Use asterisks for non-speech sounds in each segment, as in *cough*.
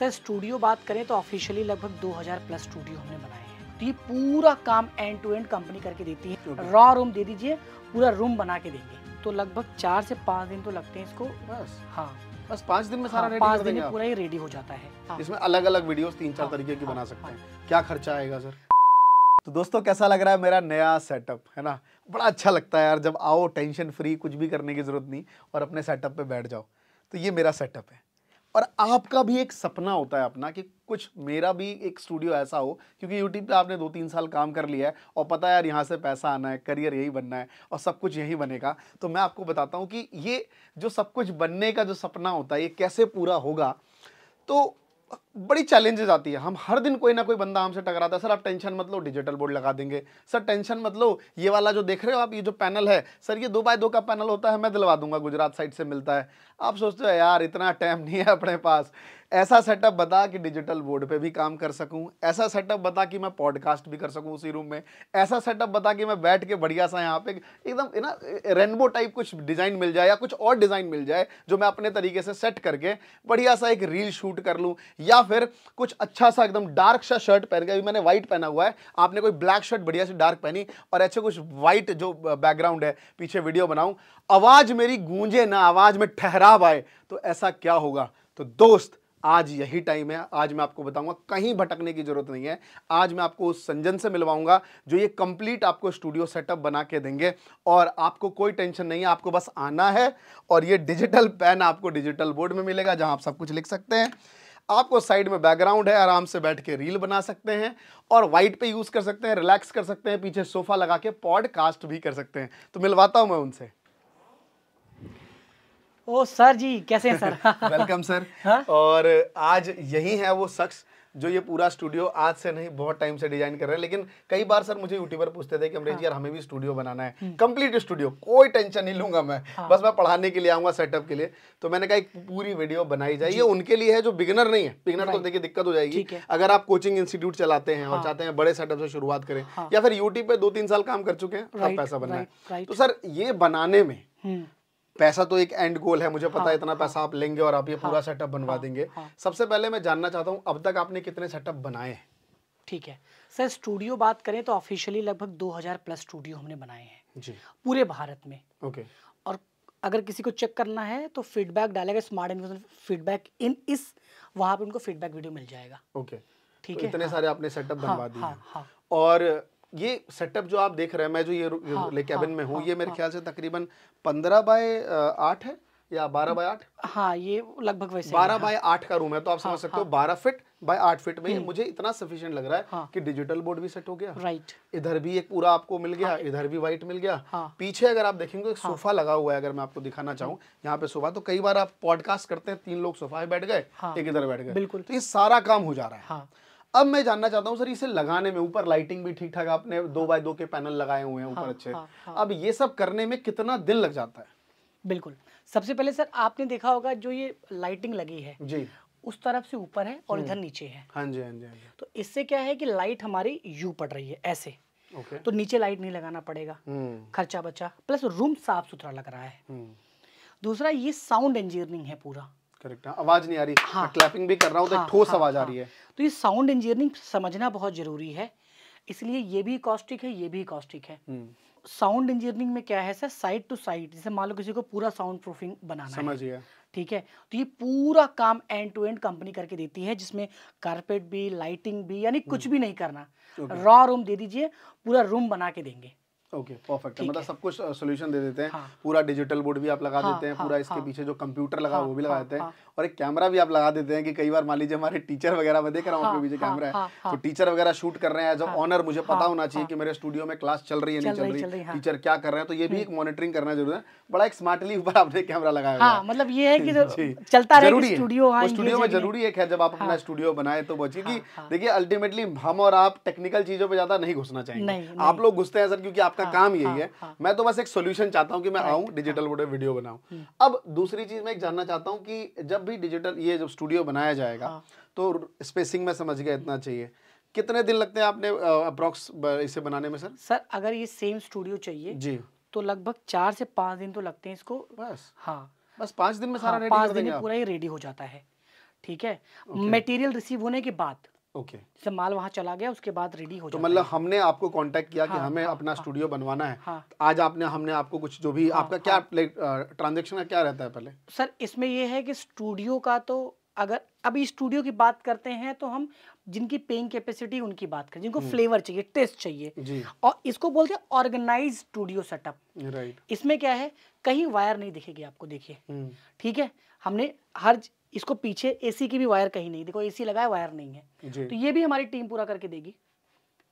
Sir studio बात करें तो ऑफिशियली लगभग 2000 प्लस स्टूडियो हमने बनाए हैं तो ये पूरा काम एंड टू एंड कंपनी करके देती है रॉ रूम दे दीजिए पूरा रूम बना के देंगे तो लगभग चार से पाँच दिन तो लगते हैं इसको बस हाँ बस पाँच दिन में सारा हाँ, पाँच दिन में पूरा ही रेडी हो जाता है हाँ। इसमें अलग अलग वीडियोस तीन चार हाँ। तरीके की बना हाँ। सकते हाँ। हैं क्या खर्चा आएगा सर तो दोस्तों कैसा लग रहा है मेरा नया सेटअप है ना बड़ा अच्छा लगता है यार जब आओ टेंशन फ्री कुछ भी करने की ज़रूरत नहीं और अपने सेटअप पे बैठ जाओ तो ये मेरा सेटअप है और आपका भी एक सपना होता है अपना कि कुछ मेरा भी एक स्टूडियो ऐसा हो क्योंकि यूट्यूब पे आपने दो तीन साल काम कर लिया है और पता है यार यहाँ से पैसा आना है करियर यही बनना है और सब कुछ यही बनेगा तो मैं आपको बताता हूँ कि ये जो सब कुछ बनने का जो सपना होता है ये कैसे पूरा होगा तो बड़ी चैलेंजेस आती है हम हर दिन कोई ना कोई बंदा हमसे टकराता है सर आप टेंशन मत लो डिजिटल बोर्ड लगा देंगे सर टेंशन मत लो ये वाला जो देख रहे हो आप ये जो पैनल है सर ये दो बाय दो का पैनल होता है मैं दिलवा दूंगा गुजरात साइड से मिलता है आप सोचते हो यार इतना टाइम नहीं है अपने पास ऐसा सेटअप बता कि डिजिटल बोर्ड पे भी काम कर सकूं ऐसा सेटअप बता कि मैं पॉडकास्ट भी कर सकूं उसी रूम में ऐसा सेटअप बता कि मैं बैठ के बढ़िया सा यहाँ पे एकदम ना रेनबो टाइप कुछ डिज़ाइन मिल जाए या कुछ और डिज़ाइन मिल जाए जो मैं अपने तरीके से सेट करके बढ़िया सा एक रील शूट कर लूँ या या फिर कुछ अच्छा सा एकदम डार्क सा शर्ट पहन के अभी मैंने व्हाइट पहना हुआ है आपने कोई ब्लैक शर्ट बढ़िया से डार्क पहनी और ऐसे कुछ व्हाइट जो बैकग्राउंड है पीछे वीडियो बनाऊं आवाज़ मेरी गूंजे ना आवाज़ में ठहराव आए तो ऐसा क्या होगा तो दोस्त आज यही टाइम है आज मैं आपको बताऊंगा कहीं भटकने की ज़रूरत नहीं है आज मैं आपको उस संजन से मिलवाऊंगा जो ये कंप्लीट आपको स्टूडियो सेटअप बना के देंगे और आपको कोई टेंशन नहीं है आपको बस आना है और ये डिजिटल पेन आपको डिजिटल बोर्ड में मिलेगा जहां आप सब कुछ लिख सकते हैं आपको साइड में बैकग्राउंड है आराम से बैठ के रील बना सकते हैं और वाइट पे यूज़ कर सकते हैं रिलैक्स कर सकते हैं पीछे सोफ़ा लगा के पॉडकास्ट भी कर सकते हैं तो मिलवाता हूं मैं उनसे ओ सर जी कैसे हैं सर *laughs* वेलकम सर हाँ? और आज यही है वो शख्स जो ये पूरा स्टूडियो आज से नहीं बहुत टाइम से डिजाइन कर रहे हैं लेकिन कई बार सर मुझे यूट्यूबर पूछते थे कि अमरेज हाँ। यार हमें भी स्टूडियो बनाना है कंप्लीट हम्म। स्टूडियो कोई टेंशन नहीं लूंगा मैं हाँ। बस मैं पढ़ाने के लिए आऊंगा सेटअप के लिए तो मैंने कहा एक पूरी वीडियो बनाई जाए ये उनके लिए है जो बिगनर नहीं है बिगनर तो देखिए दिक्कत हो जाएगी अगर आप कोचिंग इंस्टीट्यूट चलाते हैं और हाँ। चाहते हैं बड़े सेटअप से शुरुआत करें हाँ। या फिर यूट्यूब पे दो तीन साल काम कर चुके हैं पैसा बनाए है तो सर ये बनाने में हम्म। पैसा तो एक एंड गोल है मुझे पता हाँ, है इतना हाँ, पैसा आप लेंगे और आप ये हाँ, पूरा सेटअप बनवा हाँ, देंगे हाँ, सबसे पहले मैं जानना चाहता हूँ अब तक आपने कितने सेटअप बनाए हैं ठीक है सर स्टूडियो बात करें तो ऑफिशियली लगभग 2000 प्लस स्टूडियो हमने बनाए हैं जी पूरे भारत में ओके और अगर किसी को चेक करना है तो फीडबैक डालेगा स्मार्ट इन्वेस्टमेंट फीडबैक इन इस वहाँ पर उनको फीडबैक वीडियो मिल जाएगा ओके ठीक तो है इतने हाँ। सारे आपने सेटअप हाँ, बनवा हाँ, दिए हाँ। और ये सेटअप जो आप देख रहे हैं मैं जो ये हाँ, ले कैबिन हाँ, में हूँ हाँ, ये मेरे हाँ, ख्याल से तकरीबन पंद्रह बाय आठ है या बारह बाय आठ हाँ ये लगभग वैसे बारह बाय हाँ। आठ का रूम है तो आप समझ हाँ, सकते हो हाँ। बारह फिट बाय आठ फिट में हम्म। मुझे इतना सफिशियंट लग रहा है हाँ। कि डिजिटल बोर्ड भी सेट हो गया राइट इधर भी एक पूरा आपको मिल गया हाँ। इधर भी व्हाइट मिल गया हाँ। पीछे अगर आप देखेंगे एक हाँ। सोफा लगा हुआ है अगर मैं आपको दिखाना चाहूँ हम्म। यहाँ पे सोफा तो कई बार आप पॉडकास्ट करते हैं तीन लोग सोफा बैठ गए एक इधर बैठ गए बिल्कुल तो ये सारा काम हो जा रहा है अब मैं जानना चाहता हूँ सर इसे लगाने में ऊपर लाइटिंग भी ठीक ठाक आपने दो बाय दो के पैनल लगाए हुए हैं ऊपर हाँ, अच्छे हाँ, हाँ। अब ये सब करने में कितना दिन लग जाता है बिल्कुल सबसे पहले सर आपने देखा होगा जो ये लाइटिंग लगी है जी उस तरफ से ऊपर है और इधर हम्म। नीचे है हाँ जी हाँ जी तो इससे क्या है कि लाइट हमारी यू पड़ रही है ऐसे ओके तो नीचे लाइट नहीं लगाना पड़ेगा हम्म। खर्चा बचा प्लस रूम साफ सुथरा लग रहा है हम्म। दूसरा ये साउंड इंजीनियरिंग है पूरा करेक्ट आवाज नहीं आ रही हाँ क्लैपिंग भी कर रहा हूँ हाँ, ठोस हाँ, आवाज हाँ, आ रही है तो ये साउंड इंजीनियरिंग समझना बहुत जरूरी है इसलिए ये भी कॉस्टिक है ये भी कॉस्टिक है साउंड हम्म। इंजीनियरिंग में क्या है सर साइड टू साइड जैसे मान लो किसी को पूरा साउंड प्रूफिंग बनाना समझिए ठीक है तो ये पूरा काम एंड टू एंड कंपनी करके देती है जिसमें कारपेट भी लाइटिंग भी यानी हम्म। कुछ भी नहीं करना रॉ रूम दे दीजिए पूरा रूम बना के देंगे ओके okay, परफेक्ट तो मतलब सब कुछ सोल्यूशन uh, दे देते हैं हाँ, पूरा डिजिटल बोर्ड भी आप लगा हाँ, देते हैं हाँ, पूरा इसके हाँ। पीछे जो कंप्यूटर लगा हाँ, वो भी लगा हाँ, देते हैं और एक कैमरा भी आप लगा देते हैं कि कई बार मान लीजिए हमारे टीचर वगैरह मैं देख रहा हूँ अपने हाँ, पीछे हाँ, कैमरा है हाँ, तो टीचर वगैरह शूट कर रहे हैं एज ऑनर मुझे पता होना चाहिए कि मेरे स्टूडियो में क्लास चल रही है नहीं चल रही टीचर क्या कर रहे हैं तो ये भी हम्म। एक मॉनिटरिंग करना जरूर है बड़ा एक स्मार्टली ऊपर आपने कैमरा लगाया मतलब ये है कि *laughs* चलता जरूरी स्टूडियो स्टूडियो में जरूरी है जब आप अपना स्टूडियो बनाए तो बचिए की देखिए अल्टीमेटली हम और आप टेक्निकल चीजों पर ज्यादा नहीं घुसना चाहिए आप लोग घुसते हैं सर क्योंकि आपका काम यही है मैं तो बस एक सोल्यूशन चाहता हूँ कि मैं आऊँ डिजिटल वीडियो बनाऊँ अब दूसरी चीज मैं जानना चाहता हूँ कि जब भी डिजिटल ये जब स्टूडियो बनाया जाएगा हाँ। तो स्पेसिंग में समझ गया इतना चाहिए कितने दिन लगते हैं आपने अप्रोक्स इसे बनाने में सर सर अगर ये सेम स्टूडियो चाहिए जी तो लगभग चार से पाँच दिन तो लगते हैं इसको बस हाँ बस पाँच दिन में सारा हाँ, पाँच दिन पूरा ही रेडी हो जाता है ठीक है मटेरियल रिसीव होने के बाद ओके okay. जब माल वहाँ चला गया उसके बाद रेडी हो तो मतलब हमने आपको कांटेक्ट किया हाँ, कि हमें हाँ, अपना स्टूडियो हाँ, बनवाना है हाँ, आज आपने हमने आपको कुछ जो भी हाँ, आपका हाँ, क्या ट्रांजेक्शन का क्या रहता है पहले सर इसमें यह है कि स्टूडियो का तो अगर अभी स्टूडियो की बात करते हैं तो हम जिनकी पेइंग कैपेसिटी उनकी बात करें जिनको फ्लेवर हम्म। चाहिए टेस्ट चाहिए और इसको बोलते हैं ऑर्गेनाइज स्टूडियो सेटअप राइट इसमें क्या है कहीं वायर नहीं दिखेगी आपको देखिए हम्म। ठीक है हमने हर इसको पीछे एसी की भी वायर कहीं नहीं देखो एसी लगा है वायर नहीं है तो ये भी हमारी टीम पूरा करके देगी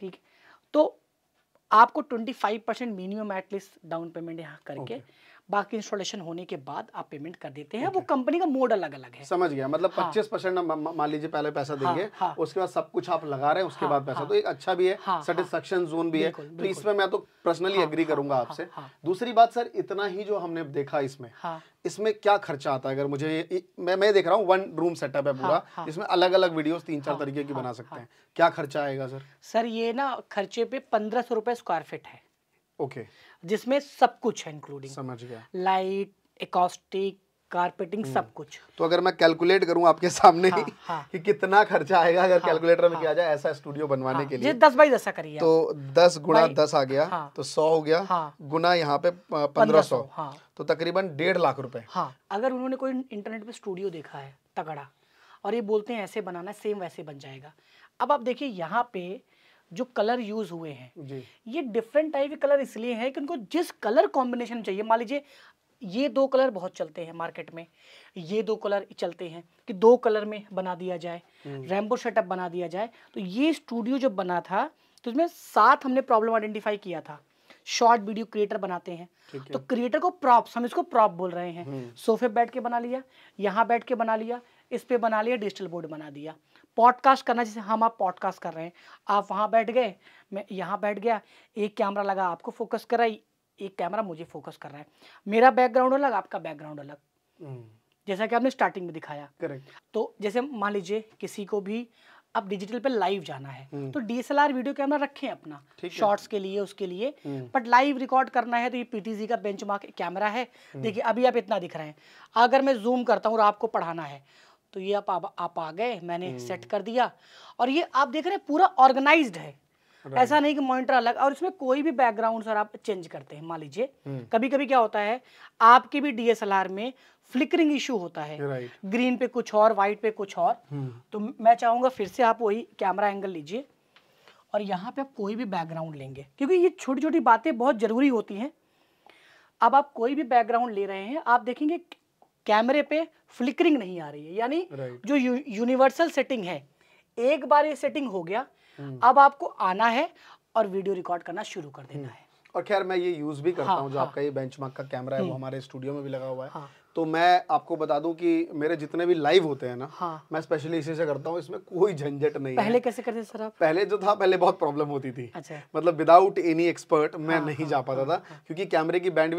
ठीक तो आपको 25 percent minimum at least down payment यहाँ करके okay. बाकी इंस्टॉलेशन होने के बाद आप पेमेंट कर देते हैं वो कंपनी का मोड अलग अलग है समझ गया मतलब हाँ। पच्चीस परसेंट मान लीजिए पहले पैसा हाँ, देंगे हाँ। उसके बाद सब कुछ आप लगा रहे हैं उसके बाद पैसा तो एक अच्छा भी है सेटिस्फेक्शन जोन भी है तो इसमें मैं तो पर्सनली एग्री करूंगा आपसे दूसरी बात सर इतना ही जो हमने देखा इसमें इसमें क्या खर्चा आता है अगर मुझे मैं मैं देख रहा हूँ वन रूम सेटअप है पूरा हाँ, इसमें अलग अलग वीडियोस तीन चार तरीके की बना सकते हैं क्या खर्चा आएगा सर सर ये ना खर्चे पे पंद्रह सौ रुपये स्क्वायर फिट है ओके जिसमें सब कुछ है इंक्लूडिंग समझ गया लाइट एकॉस्टिक कारपेटिंग सब कुछ तो अगर मैं कैलकुलेट करूं आपके सामने हाँ, हाँ, कि कितना खर्चा आएगा अगर हाँ, कैलकुलेटर में हाँ, किया जाए ऐसा स्टूडियो बनवाने हाँ, के लिए ये दस बाई दस करिए तो दस गुना दस आ गया हाँ, तो सौ हो गया हाँ, गुना यहाँ पे पंद्रह सौ हाँ, तो तकरीबन डेढ़ लाख रुपए हाँ, अगर उन्होंने कोई इंटरनेट पे स्टूडियो देखा है तगड़ा और ये बोलते हैं ऐसे बनाना सेम वैसे बन जाएगा अब आप देखिए यहाँ पे जो कलर यूज हुए हैं ये डिफरेंट टाइप के कलर इसलिए हैं कि उनको जिस कलर कॉम्बिनेशन चाहिए मान लीजिए ये दो कलर बहुत चलते हैं मार्केट में ये दो कलर चलते हैं कि दो कलर में बना दिया जाए रेम्बो हम्म। सेटअप बना दिया जाए तो ये स्टूडियो जब बना था तो उसमें सात हमने प्रॉब्लम आइडेंटिफाई किया था शॉर्ट वीडियो क्रिएटर बनाते हैं तो क्रिएटर को प्रॉप्स हम इसको प्रॉप बोल रहे हैं हम्म। सोफे बैठ के बना लिया यहाँ बैठ के बना लिया इस पे बना लिया डिजिटल बोर्ड बना दिया पॉडकास्ट करना जैसे हम आप पॉडकास्ट कर रहे हैं आप वहाँ बैठ गए मैं यहाँ बैठ गया एक कैमरा लगा आपको फोकस कर रहा है एक कैमरा मुझे फोकस कर रहा है मेरा बैकग्राउंड अलग आपका बैकग्राउंड अलग हम्म। जैसा कि आपने स्टार्टिंग में दिखाया करेक्ट तो जैसे मान लीजिए किसी को भी अब डिजिटल पे लाइव जाना है हम्म। तो डीएसएलआर वीडियो कैमरा रखें अपना शॉर्ट्स के लिए उसके लिए हम्म। बट लाइव रिकॉर्ड करना है तो ये पीटीजी का बेंचमार्क कैमरा है देखिए अभी आप इतना दिख रहे हैं अगर मैं जूम करता हूँ और आपको पढ़ाना है तो ये आप आप, आप आ गए मैंने सेट हम्म। कर दिया और ये आप देख रहे हैं पूरा ऑर्गेनाइज है ऐसा नहीं कि मॉनिटर अलग और इसमें कोई भी बैकग्राउंड सर आप चेंज करते हैं मान लीजिए हम्म। कभी कभी क्या होता है आपके भी डीएसएलआर में फ्लिकरिंग इशू होता है ग्रीन पे कुछ और व्हाइट पे कुछ और हम्म। तो मैं चाहूंगा फिर से आप वही कैमरा एंगल लीजिए और यहाँ पे आप कोई भी बैकग्राउंड लेंगे क्योंकि ये छोटी छोटी बातें बहुत जरूरी होती हैं अब आप कोई भी बैकग्राउंड ले रहे हैं आप देखेंगे कैमरे पे फ्लिकरिंग नहीं आ रही है यानी जो यूनिवर्सल सेटिंग है एक बार ये सेटिंग हो गया हम्म। अब आपको आना है और वीडियो रिकॉर्ड करना शुरू कर देना हम्म। है और खैर मैं ये यूज भी करता हाँ, हूँ जो हाँ, आपका ये बेंचमार्क का कैमरा है वो हम्म। हमारे स्टूडियो में भी लगा हुआ है हाँ, तो मैं आपको बता दूं कि मेरे जितने भी लाइव होते हैं ना हाँ। मैं स्पेशली इसी से करता हूँ इसमें कोई झंझट नहीं पहले है। कैसे करते सर आप पहले जो था पहले बहुत प्रॉब्लम होती थी अच्छा। मतलब विदाउट एनी एक्सपर्ट मैं हाँ, नहीं हाँ, जा पाता हाँ, था हाँ, हाँ। क्योंकि कैमरे की बैंड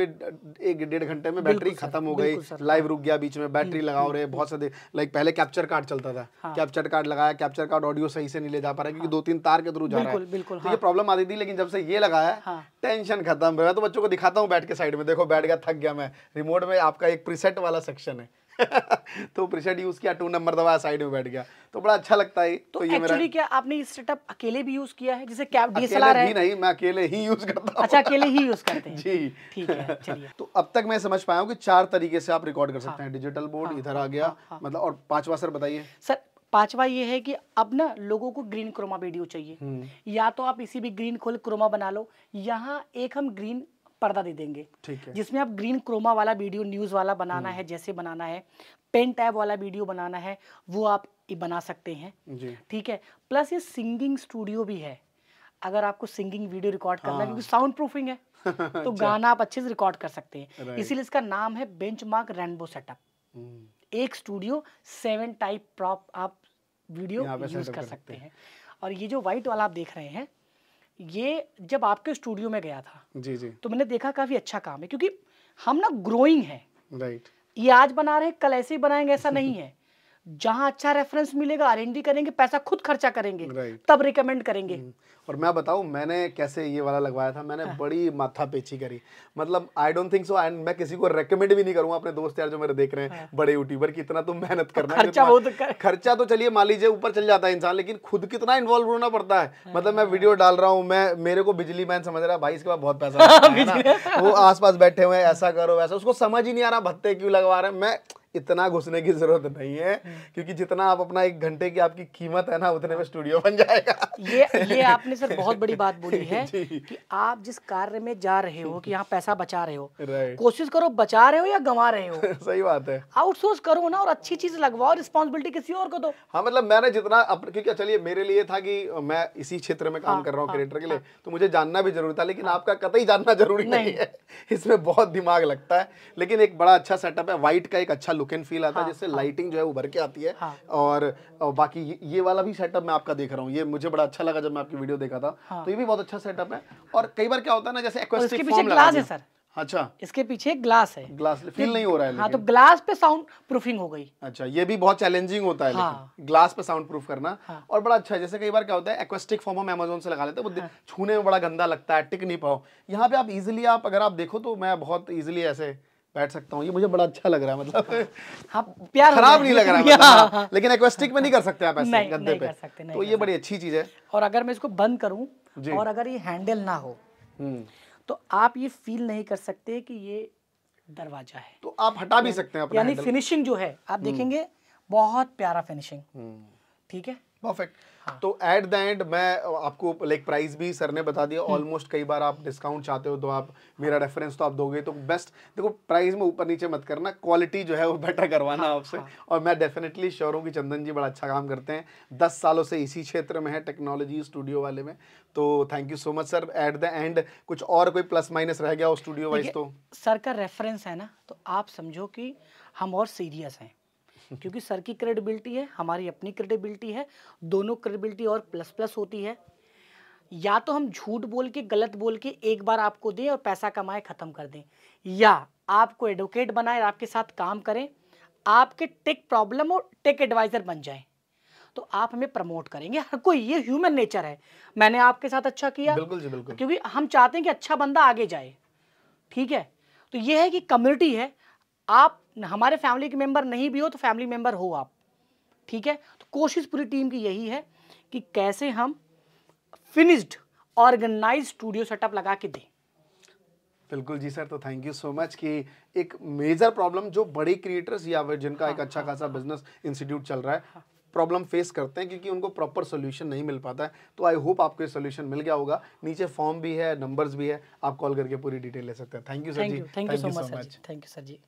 एक डेढ़ घंटे में बैटरी खत्म हो गई लाइव रुक गया बीच में बैटरी हम्म, लगाओ रहे हम्म, बहुत हम्म। सारे लाइक पहले कैप्चर कार्ड चलता था कैप्चर हाँ। कार्ड लगाया कैप्चर कार्ड ऑडियो सही से नहीं ले जा पा रहा क्योंकि हाँ। दो तीन तार के थ्रू जा रहा है तो ये प्रॉब्लम आती थी लेकिन जब से ये लगाया टेंशन खत्म मैं तो बच्चों को दिखाता हूँ बैठ के साइड में देखो बैठ गया थक गया मैं रिमोट में आपका एक प्रीसेट प्रीसेट वाला सेक्शन है *laughs* तो प्रीसेट यूज किया टू नंबर दबाया साइड में बैठ गया तो बड़ा अच्छा लगता है तो, तो ये मेरा क्या आपने सेटअप अकेले भी यूज किया है जिसे कैब डीएसएलआर है नहीं मैं अकेले ही यूज करता हूं अच्छा अकेले ही यूज करते *laughs* हैं जी ठीक है चलिए *laughs* तो अब तक मैं समझ पाया हूं कि चार तरीके से आप रिकॉर्ड कर सकते हाँ। हैं डिजिटल बोर्ड हाँ, इधर आ गया हाँ, मतलब और पांचवा सर बताइए सर पांचवा ये है कि अब ना लोगों को ग्रीन क्रोमा वीडियो चाहिए हम्म। या तो आप इसी भी ग्रीन खोल क्रोमा बना लो यहाँ एक हम ग्रीन पर्दा दे देंगे ठीक है जिसमें आप ग्रीन क्रोमा वाला वीडियो न्यूज़ वाला बनाना है जैसे बनाना है पेन टैब वाला वीडियो बनाना है वो आप बना सकते हैं ठीक है प्लस ये सिंगिंग स्टूडियो भी है अगर आपको सिंगिंग वीडियो रिकॉर्ड करना है हाँ। क्योंकि साउंड प्रूफिंग है *laughs* अच्छा। तो गाना आप अच्छे से रिकॉर्ड कर सकते हैं इसीलिए इसका नाम है बेंच मार्क रेनबो सेटअप एक स्टूडियो सेवन टाइप प्रॉप आप वीडियो यूज कर सकते हैं और ये जो व्हाइट वाला आप देख रहे हैं ये जब आपके स्टूडियो में गया था जी जी तो मैंने देखा काफी अच्छा काम है क्योंकि हम ना ग्रोइंग है राइट ये आज बना रहे हैं कल ऐसे ही बनाएंगे ऐसा नहीं है जहां अच्छा रेफरेंस मिलेगा आर करेंगे पैसा खुद खर्चा करेंगे तब रिकमेंड करेंगे हम्म। और मैं बताऊं मैंने कैसे ये वाला लगवाया था मैंने हाँ। बड़ी माथा पेची करी मतलब I don't think so and मैं किसी को रेकमेंड भी नहीं करूंगा अपने दोस्त यार जो मेरे देख रहे हैं हाँ। बड़े यूट्यूबर की इतना तुम तो मेहनत करना खर्चा तो कर... खर्चा तो चलिए मान लीजिए ऊपर चल जाता है इंसान लेकिन खुद कितना इन्वॉल्व होना पड़ता है हाँ। मतलब मैं वीडियो डाल रहा हूँ मैं मेरे को बिजली मैन समझ रहा है भाई इसके पास बहुत पैसा *laughs* वो आस बैठे हुए ऐसा करो वैसा उसको समझ ही नहीं आ रहा भत्ते क्यों लगवा रहे हैं मैं इतना घुसने की जरूरत नहीं है हम्म। क्योंकि जितना आप अपना एक घंटे की आपकी कीमत है ना उतने में स्टूडियो बन जाएगा ये ये आपने सर बहुत बड़ी बात बोली *laughs* है कि आप जिस कार्य में जा रहे हो कि यहाँ पैसा बचा रहे हो कोशिश करो बचा रहे हो या गंवा रहे हो *laughs* सही बात है आउटसोर्स करो ना और अच्छी चीज लगवाओ रिस्पॉन्सिबिलिटी किसी और को दो हाँ मतलब मैंने जितना क्योंकि अच्छा, चलिए मेरे लिए था की मैं इसी क्षेत्र में काम हाँ, कर रहा हूँ क्रिएटर हाँ, के लिए हाँ। तो मुझे जानना भी जरूरी था लेकिन आपका कतई जानना जरूरी नहीं है *laughs* इसमें बहुत दिमाग लगता है लेकिन एक बड़ा अच्छा सेटअप है व्हाइट का एक अच्छा लुक एंड फील आता है हाँ, जिससे लाइटिंग हाँ। जो है उभर के आती है हाँ। और बाकी ये वाला भी सेटअप मैं आपका देख रहा हूँ ये मुझे बड़ा अच्छा लगा जब मैं आपकी वीडियो देखा था तो ये भी बहुत अच्छा सेटअप है और कई बार क्या होता है ना जैसे एक्वेस्टिक है सर अच्छा इसके पीछे ग्लास है ग्लास फील तो नहीं हो रहा है लेकिन। हाँ, तो ग्लास पे साउंड प्रूफिंग हो गई अच्छा ये भी बहुत चैलेंजिंग होता है हाँ, लेकिन ग्लास पे साउंड प्रूफ करना हाँ, और बड़ा अच्छा है जैसे कई बार क्या होता है एक्वेस्टिक फॉर्म हम अमेजोन से लगा लेते हैं छूने हाँ, में बड़ा गंदा लगता है टिक नहीं पाओ यहाँ पे आप इजिली आप अगर आप देखो तो मैं बहुत इजिली ऐसे बैठ सकता हूँ ये मुझे बड़ा अच्छा लग रहा है मतलब हाँ, हाँ प्यार खराब नहीं लग रहा है *laughs* मतलब, हाँ, हाँ, लेकिन एक्वेस्टिक में नहीं कर सकते आप ऐसे नहीं, गंदे नहीं पे कर सकते, नहीं तो ये बड़ी अच्छी चीज है और अगर मैं इसको बंद करूँ और अगर ये हैंडल ना हो हम्म। तो आप ये फील नहीं कर सकते कि ये दरवाजा है तो आप हटा भी सकते हैं यानी फिनिशिंग जो है आप हम्म। देखेंगे बहुत प्यारा फिनिशिंग हम्म। ठीक है परफेक्ट हाँ. तो एट द एंड मैं आपको लाइक प्राइस भी सर ने बता दिया ऑलमोस्ट हम्म। कई बार आप डिस्काउंट चाहते हो तो आप मेरा रेफरेंस हाँ। तो आप दोगे तो बेस्ट देखो प्राइस में ऊपर नीचे मत करना क्वालिटी जो है वो बेटर करवाना हाँ, आपसे हाँ. और मैं डेफिनेटली श्योर हूँ कि चंदन जी बड़ा अच्छा काम करते हैं दस सालों से इसी क्षेत्र में है टेक्नोलॉजी स्टूडियो वाले में तो thank you so much sir at the end कुछ और कोई प्लस माइनस रह गया स्टूडियो वाइज तो सर का रेफरेंस है ना तो आप समझो कि हम और सीरियस हैं क्योंकि सर की क्रेडिबिलिटी है हमारी अपनी क्रेडिबिलिटी है दोनों क्रेडिबिलिटी और प्लस प्लस होती है या तो हम झूठ बोल के गलत बोल के एक बार आपको दें और पैसा कमाए ख़त्म कर दें या आपको एडवोकेट बनाए आपके साथ काम करें आपके टेक प्रॉब्लम और टेक एडवाइज़र बन जाए तो आप हमें प्रमोट करेंगे हर कोई ये ह्यूमन नेचर है मैंने आपके साथ अच्छा किया बिल्कुल जी बिल्कुल क्योंकि हम चाहते हैं कि अच्छा बंदा आगे जाए ठीक है तो ये है कि कम्युनिटी है आप हमारे फैमिली के मेंबर नहीं भी हो तो फैमिली मेंबर हो आप ठीक है तो कोशिश पूरी टीम की यही है कि कैसे हम फिनिश्ड ऑर्गेनाइज स्टूडियो सेटअप लगा के दें बिल्कुल जी सर तो थैंक यू सो मच कि एक मेजर प्रॉब्लम जो बड़े क्रिएटर्स या जिनका हाँ, एक अच्छा हाँ, खासा बिजनेस हाँ। इंस्टीट्यूट चल रहा है हाँ, प्रॉब्लम फेस करते हैं क्योंकि उनको प्रॉपर सोल्यूशन नहीं मिल पाता है तो आई होप आपको सोल्यूशन मिल गया होगा नीचे फॉर्म भी है नंबर्स भी है आप कॉल करके पूरी डिटेल ले सकते हैं thank you sir ji thank you so much thank you sir ji